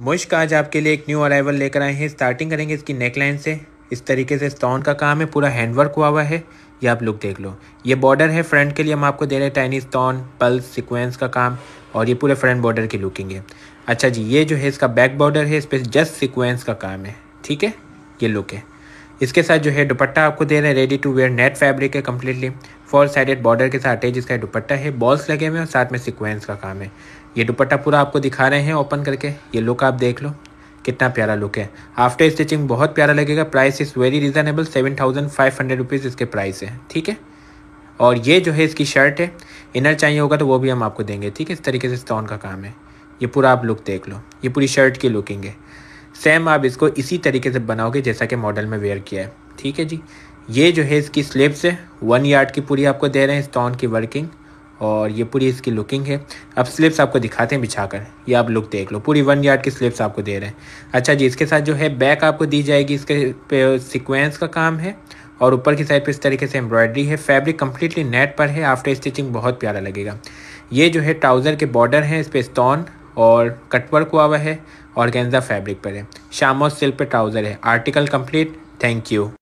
मुश्क आज आपके लिए एक न्यू अराइवल लेकर आए हैं स्टार्टिंग करेंगे इसकी नेकलाइन से इस तरीके से स्टोन का काम है पूरा हैंडवर्क हुआ हुआ है ये आप लुक देख लो ये बॉर्डर है फ्रंट के लिए हम आपको दे रहे हैं टाइनी स्टोन पल्स सिक्वेंस का काम और ये पूरे फ्रंट बॉर्डर की लुकिंग है अच्छा जी ये जो है इसका बैक बॉर्डर है इस पर जस्ट सिक्वेंस का काम है ठीक है ये लुक है इसके साथ जो है दुपट्टा आपको दे रहे हैं ready to wear net fabric है कम्प्लीटली फोर साइडेड बॉर्डर के साथ है जिसका दुपट्टा है बॉल्स लगे हुए हैं और साथ में सिक्वेंस का काम है ये दुपट्टा पूरा आपको दिखा रहे हैं ओपन करके ये लुक आप देख लो कितना प्यारा लुक है आफ्टर स्टिचिंग बहुत प्यारा लगेगा price is very reasonable seven thousand five hundred rupees इसके प्राइस है ठीक है और ये जो है इसकी शर्ट है इनर चाहिए होगा तो वो भी हम आपको देंगे ठीक है इस तरीके से स्टोन का काम है ये पूरा आप लुक देख लो ये पूरी शर्ट की लुकिंग है सेम आप इसको इसी तरीके से बनाओगे जैसा कि मॉडल में वेयर किया है ठीक है जी ये जो है इसकी स्लिप्स है वन यार्ड की पूरी आपको दे रहे हैं स्टोन की वर्किंग और ये पूरी इसकी लुकिंग है अब स्लिप्स आपको दिखाते हैं बिछा कर ये आप लुक देख लो पूरी वन यार्ड की स्लिप्स आपको दे रहे हैं अच्छा जी इसके साथ जो है बैक आपको दी जाएगी इसके पे सिक्वेंस का काम है और ऊपर की साइड पे इस तरीके से एम्ब्रॉयडरी है फैब्रिक कम्प्लीटली नेट पर है आफ्टर स्टिचिंग बहुत प्यारा लगेगा ये जो है ट्राउज़र के बॉर्डर हैं इस पर स्टोन और कटवर्क हुआ हुआ है और गेंजा फैब्रिक पर है शामो सिल्क पर ट्राउज़र है आर्टिकल कम्प्लीट थैंक यू